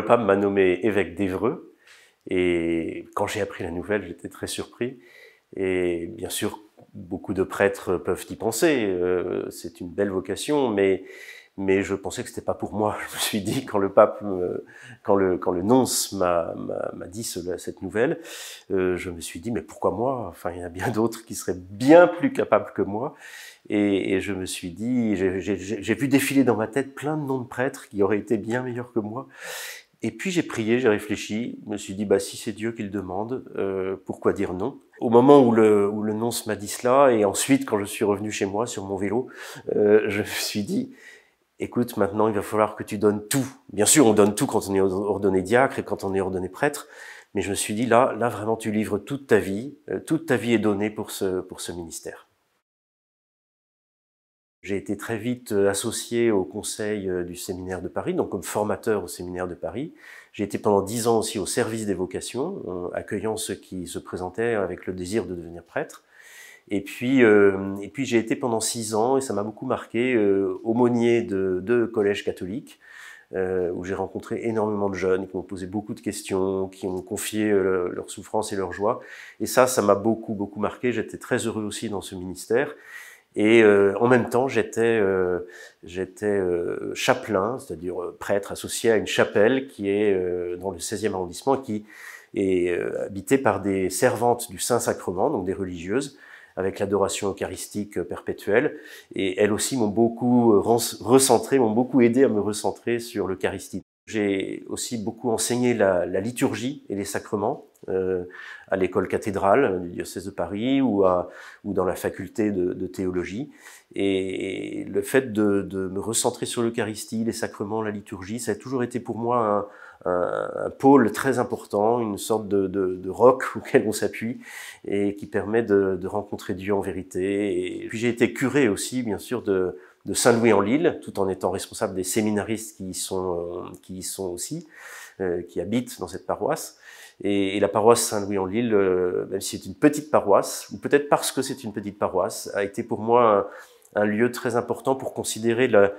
Le pape m'a nommé évêque d'Évreux. Et quand j'ai appris la nouvelle, j'étais très surpris. Et bien sûr, beaucoup de prêtres peuvent y penser. Euh, c'est une belle vocation, mais mais je pensais que ce n'était pas pour moi. Je me suis dit quand le pape, quand le quand le nonce m'a dit cette nouvelle, euh, je me suis dit mais pourquoi moi Enfin, il y en a bien d'autres qui seraient bien plus capables que moi. et je me suis dit, j'ai vu défiler dans ma tête plein de noms de prêtres qui auraient été bien meilleurs que moi. Et puis j'ai prié, j'ai réfléchi, je me suis dit, bah, si c'est Dieu qui le demande, euh, pourquoi dire non Au moment où le, où le nonce m'a dit cela, et ensuite quand je suis revenu chez moi sur mon vélo, euh, je me suis dit, écoute, maintenant il va falloir que tu donnes tout. Bien sûr, on donne tout quand on est ordonné diacre et quand on est ordonné prêtre, mais je me suis dit, là, là vraiment, tu livres toute ta vie, euh, toute ta vie est donnée pour ce, pour ce ministère. J'ai été très vite euh, associé au conseil euh, du séminaire de Paris, donc comme formateur au séminaire de Paris. J'ai été pendant dix ans aussi au service des vocations, accueillant ceux qui se présentaient avec le désir de devenir prêtre. Et puis, euh, et puis j'ai été pendant six ans, et ça m'a beaucoup marqué, aumônier de deux collèges catholiques, où j'ai rencontré énormément de jeunes qui m'ont posé beaucoup de questions, qui ont confié leurs souffrances et leurs joies. Et ça, ça m'a beaucoup, beaucoup marqué. J'étais très heureux aussi dans ce ministère. Et euh, en même temps, j'étais euh, j'étais euh, chapelain, c'est-à-dire euh, prêtre associé à une chapelle qui est dans le 16e arrondissement, qui est habitée par des servantes du Saint-Sacrement, donc des religieuses, avec l'adoration eucharistique perpétuelle. Et elles aussi m'ont beaucoup recentré, m'ont beaucoup aidé à me recentrer sur l'Eucharistie. J'ai aussi beaucoup enseigné la, la, liturgie et les sacrements euh, à l'école cathédrale du diocèse de Paris ou, à, ou dans la faculté de, de théologie. Et, le fait de, de me recentrer sur l'Eucharistie, les sacrements, la liturgie, ça a toujours été pour moi un, un pôle très important, une sorte de, de roc auquel on s'appuie et qui permet de, rencontrer Dieu en vérité. Et puis j'ai été curé aussi, bien sûr, de, de Saint-Louis-en-Lille, tout en étant responsable des séminaristes qui y sont, euh, qui sont aussi, euh, qui habitent dans cette paroisse. Et, la paroisse Saint-Louis-en-Lille, euh, même si c'est une petite paroisse, ou peut-être parce que c'est une petite paroisse, a été pour moi un, lieu très important pour considérer la,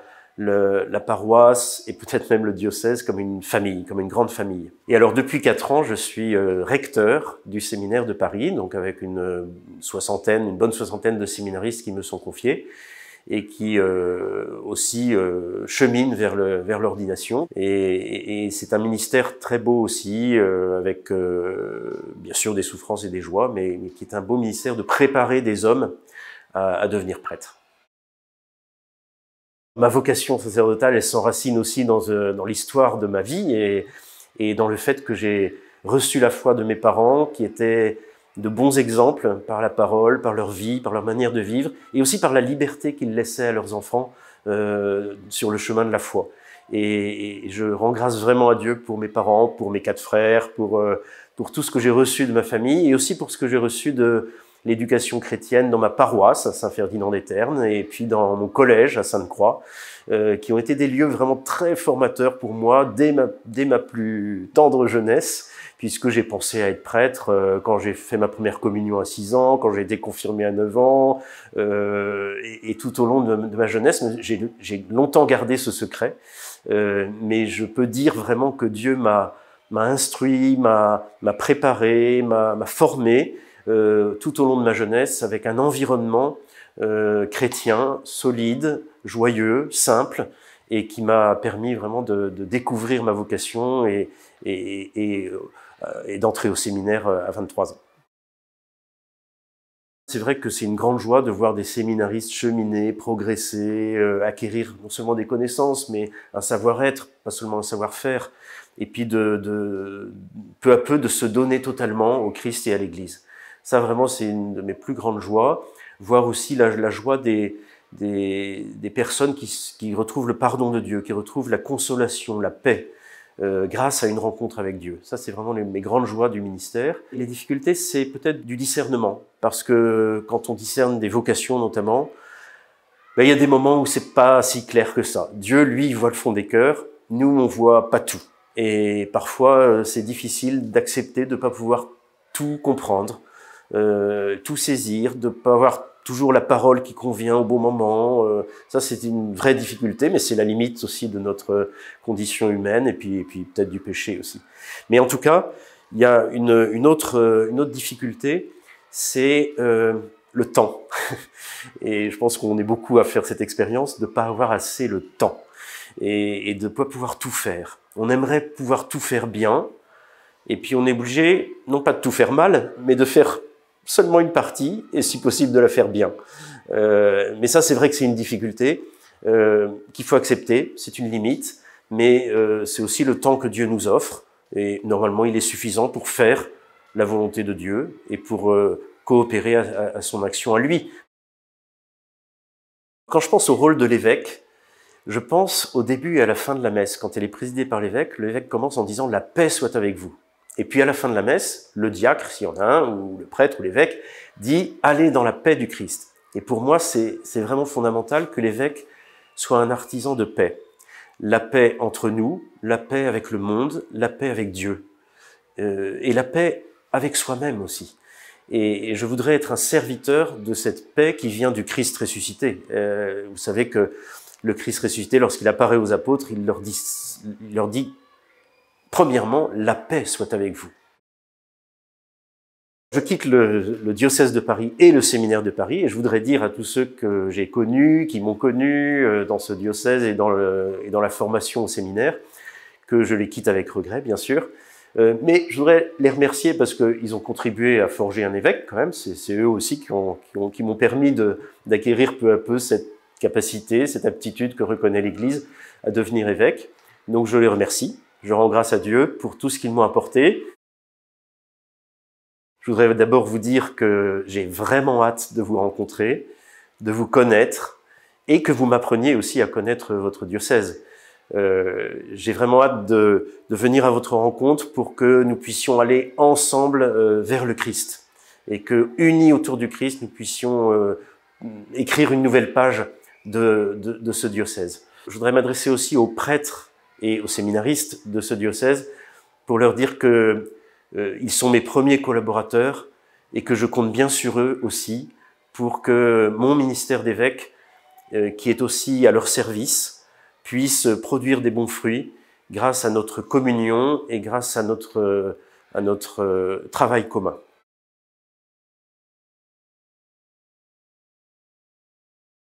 paroisse et peut-être même le diocèse comme une famille, comme une grande famille. Et alors depuis quatre ans, je suis recteur du séminaire de Paris, donc avec une soixantaine, une bonne soixantaine de séminaristes qui me sont confiés et qui euh, aussi euh, chemine vers le vers l'ordination. Et, et, c'est un ministère très beau aussi, euh, avec bien sûr des souffrances et des joies, mais, mais, qui est un beau ministère de préparer des hommes à, à devenir prêtres. Ma vocation sacerdotale, elle s'enracine aussi dans, dans l'histoire de ma vie et, et dans le fait que j'ai reçu la foi de mes parents, qui étaient de bons exemples par la parole, par leur vie, par leur manière de vivre, et aussi par la liberté qu'ils laissaient à leurs enfants euh, sur le chemin de la foi. Et, je rends grâce vraiment à Dieu pour mes parents, pour mes quatre frères, euh, pour, tout ce que j'ai reçu de ma famille, et aussi pour ce que j'ai reçu de l'éducation chrétienne dans ma paroisse à Saint-Ferdinand-des-Ternes, et puis dans mon collège à Sainte-Croix, euh, qui ont été des lieux vraiment très formateurs pour moi dès ma plus tendre jeunesse puisque j'ai pensé à être prêtre euh, quand j'ai fait ma première communion à 6 ans, quand j'ai été confirmé à 9 ans, euh, et, tout au long de, ma jeunesse, j'ai longtemps gardé ce secret. Euh, mais je peux dire vraiment que Dieu m'a instruit, m'a préparé, m'a formé tout au long de ma jeunesse avec un environnement chrétien, solide, joyeux, simple, et qui m'a permis vraiment de, de, découvrir ma vocation et, euh, et, d'entrer au séminaire euh, à 23 ans. C'est vrai que c'est une grande joie de voir des séminaristes cheminer, progresser, euh, acquérir non seulement des connaissances, mais un savoir-être, pas seulement un savoir-faire, et puis de, peu à peu de se donner totalement au Christ et à l'Église. Ça vraiment, c'est une de mes plus grandes joies. Voir aussi la, joie des, personnes qui, retrouvent le pardon de Dieu, qui retrouvent la consolation, la paix, euh, grâce à une rencontre avec Dieu. Ça, c'est vraiment mes grandes joies du ministère. les difficultés, c'est peut-être du discernement, parce que quand on discerne des vocations notamment, ben, il y a des moments où c'est pas si clair que ça. Dieu, lui, voit le fond des cœurs. Nous, on voit pas tout. Et parfois, euh, c'est difficile d'accepter de ne pas pouvoir tout comprendre, euh, tout saisir, de ne pas avoir toujours la parole qui convient au bon moment. Euh, ça, c'est une vraie difficulté, mais c'est la limite aussi de notre condition humaine et puis, et puis peut-être du péché aussi. Mais en tout cas, il y a une, une autre, une autre difficulté, c'est euh, le temps. Et je pense qu'on est beaucoup à faire cette expérience de ne pas avoir assez le temps et, et de ne pas pouvoir tout faire. On aimerait pouvoir tout faire bien, et puis on est obligé, non pas de tout faire mal, mais de faire seulement une partie, et si possible de la faire bien. Euh, mais ça, c'est vrai que c'est une difficulté euh, qu'il faut accepter, c'est une limite, mais euh, c'est aussi le temps que Dieu nous offre, et normalement, il est suffisant pour faire la volonté de Dieu et pour coopérer à, son action à lui. Quand je pense au rôle de l'évêque, je pense au début et à la fin de la messe, quand elle est présidée par l'évêque, l'évêque commence en disant ⁇ La paix soit avec vous ⁇ et puis à la fin de la messe, le diacre, s'il y en a un, ou le prêtre ou l'évêque, dit Allez dans la paix du Christ. Et pour moi, c'est vraiment fondamental que l'évêque soit un artisan de paix. La paix entre nous, la paix avec le monde, la paix avec Dieu. Euh, et la paix avec soi-même aussi. Et, je voudrais être un serviteur de cette paix qui vient du Christ ressuscité. Euh, vous savez que le Christ ressuscité, lorsqu'il apparaît aux apôtres, il leur dit Premièrement, la paix soit avec vous. Je quitte le, diocèse de Paris et le séminaire de Paris et je voudrais dire à tous ceux que j'ai connus, qui m'ont connu euh, dans ce diocèse et dans, la formation au séminaire, que je les quitte avec regret, bien sûr. Euh, mais je voudrais les remercier parce qu'ils ont contribué à forger un évêque quand même. C'est eux aussi qui m'ont permis d'acquérir peu à peu cette capacité, cette aptitude que reconnaît l'Église à devenir évêque. Donc je les remercie. Je rends grâce à Dieu pour tout ce qu'il m'a apporté. Je voudrais d'abord vous dire que j'ai vraiment hâte de vous rencontrer, de vous connaître et que vous m'appreniez aussi à connaître votre diocèse. Euh, j'ai vraiment hâte de, venir à votre rencontre pour que nous puissions aller ensemble euh, vers le Christ et que, unis autour du Christ, nous puissions euh, écrire une nouvelle page de ce diocèse. Je voudrais m'adresser aussi aux prêtres et aux séminaristes de ce diocèse pour leur dire que euh, ils sont mes premiers collaborateurs et que je compte bien sur eux aussi pour que mon ministère d'évêque, euh, qui est aussi à leur service, puisse produire des bons fruits grâce à notre communion et grâce à notre, euh, à notre travail commun.